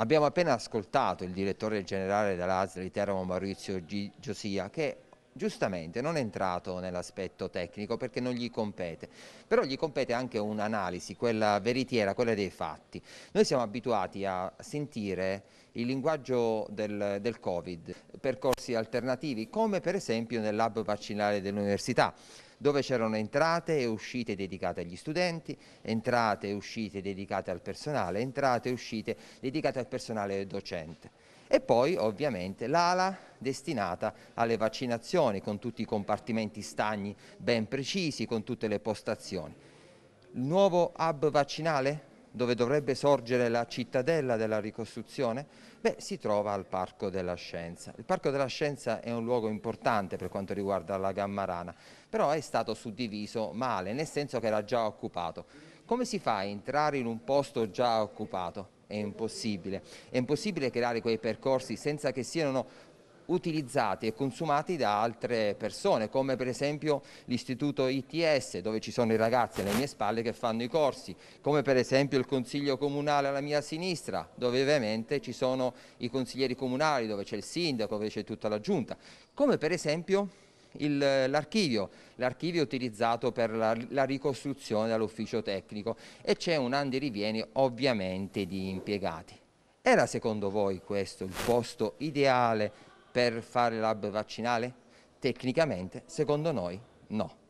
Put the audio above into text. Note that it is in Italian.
Abbiamo appena ascoltato il direttore generale dell'ASL di Teramo Maurizio G Giosia che giustamente non è entrato nell'aspetto tecnico perché non gli compete, però gli compete anche un'analisi, quella veritiera, quella dei fatti. Noi siamo abituati a sentire il linguaggio del, del Covid, percorsi alternativi come per esempio nel lab vaccinale dell'università dove c'erano entrate e uscite dedicate agli studenti, entrate e uscite dedicate al personale, entrate e uscite dedicate al personale docente. E poi ovviamente l'ala destinata alle vaccinazioni con tutti i compartimenti stagni ben precisi, con tutte le postazioni. Il nuovo hub vaccinale dove dovrebbe sorgere la cittadella della ricostruzione, beh, si trova al Parco della Scienza. Il Parco della Scienza è un luogo importante per quanto riguarda la Gammarana, però è stato suddiviso male, nel senso che era già occupato. Come si fa a entrare in un posto già occupato? È impossibile. È impossibile creare quei percorsi senza che siano utilizzati e consumati da altre persone, come per esempio l'istituto ITS, dove ci sono i ragazzi alle mie spalle che fanno i corsi, come per esempio il consiglio comunale alla mia sinistra, dove ovviamente ci sono i consiglieri comunali, dove c'è il sindaco, dove c'è tutta la giunta, come per esempio l'archivio, l'archivio utilizzato per la, la ricostruzione dall'ufficio tecnico e c'è un andirivieni ovviamente di impiegati. Era secondo voi questo il posto ideale per fare l'hub vaccinale? Tecnicamente, secondo noi, no.